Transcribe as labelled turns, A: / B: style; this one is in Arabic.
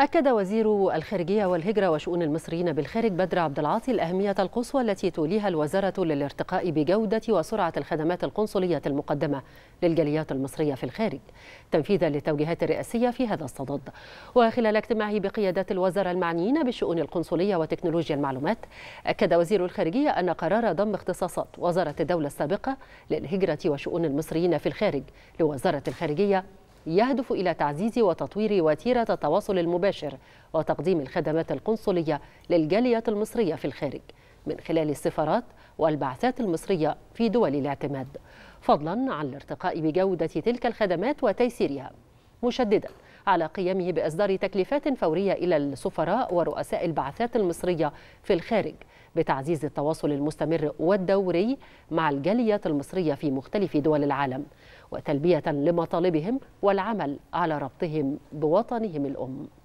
A: أكد وزير الخارجية والهجرة وشؤون المصريين بالخارج بدر عبد العاطي الأهمية القصوى التي توليها الوزارة للارتقاء بجودة وسرعة الخدمات القنصلية المقدمة للجاليات المصرية في الخارج تنفيذا للتوجيهات الرئاسية في هذا الصدد وخلال اجتماعه بقيادات الوزارة المعنيين بالشؤون القنصلية وتكنولوجيا المعلومات أكد وزير الخارجية أن قرار ضم اختصاصات وزارة الدولة السابقة للهجرة وشؤون المصريين في الخارج لوزارة الخارجية يهدف إلى تعزيز وتطوير وتيرة التواصل المباشر وتقديم الخدمات القنصلية للجاليات المصرية في الخارج من خلال السفارات والبعثات المصرية في دول الاعتماد فضلا عن الارتقاء بجودة تلك الخدمات وتيسيرها مشددا على قيامه بإصدار تكليفات فورية إلى السفراء ورؤساء البعثات المصرية في الخارج بتعزيز التواصل المستمر والدوري مع الجاليات المصرية في مختلف دول العالم وتلبية لمطالبهم والعمل على ربطهم بوطنهم الأم